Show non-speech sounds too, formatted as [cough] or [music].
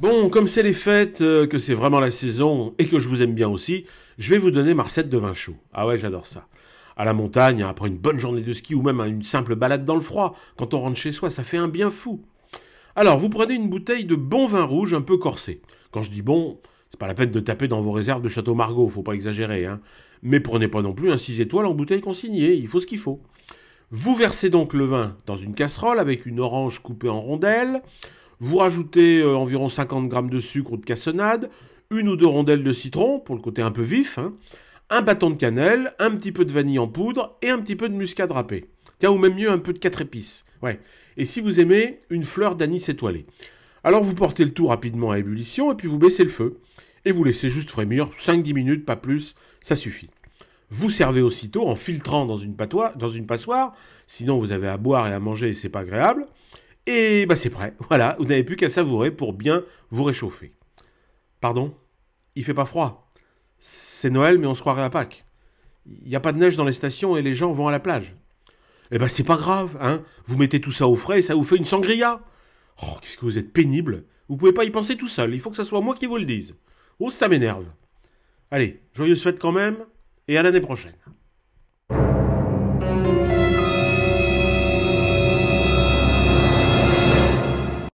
Bon, comme c'est les fêtes, euh, que c'est vraiment la saison et que je vous aime bien aussi, je vais vous donner ma recette de vin chaud. Ah ouais, j'adore ça. À la montagne, après une bonne journée de ski ou même une simple balade dans le froid, quand on rentre chez soi, ça fait un bien fou. Alors, vous prenez une bouteille de bon vin rouge un peu corsé. Quand je dis bon, c'est pas la peine de taper dans vos réserves de Château Margaux, faut pas exagérer. Hein. Mais prenez pas non plus un 6 étoiles en bouteille consignée, il faut ce qu'il faut. Vous versez donc le vin dans une casserole avec une orange coupée en rondelles. Vous rajoutez euh, environ 50 g de sucre ou de cassonade, une ou deux rondelles de citron pour le côté un peu vif, hein. un bâton de cannelle, un petit peu de vanille en poudre et un petit peu de muscade râpée. Tiens, ou même mieux, un peu de quatre épices. Ouais. Et si vous aimez, une fleur d'anis étoilée. Alors vous portez le tout rapidement à ébullition et puis vous baissez le feu. Et vous laissez juste frémir 5-10 minutes, pas plus, ça suffit. Vous servez aussitôt en filtrant dans une, dans une passoire, sinon vous avez à boire et à manger et c'est pas agréable. Et bah c'est prêt, [laughs] voilà, vous n'avez plus qu'à savourer pour bien vous réchauffer. Pardon Il fait pas froid. C'est Noël, mais on se croirait à Pâques. Il n'y a pas de neige dans les stations et les gens vont à la plage. Eh ben c'est pas grave, hein. Vous mettez tout ça au frais et ça vous fait une sangria. Oh, qu'est-ce que vous êtes pénible. Vous pouvez pas y penser tout seul. Il faut que ce soit moi qui vous le dise. Oh, ça m'énerve. Allez, joyeuses fêtes quand même et à l'année prochaine.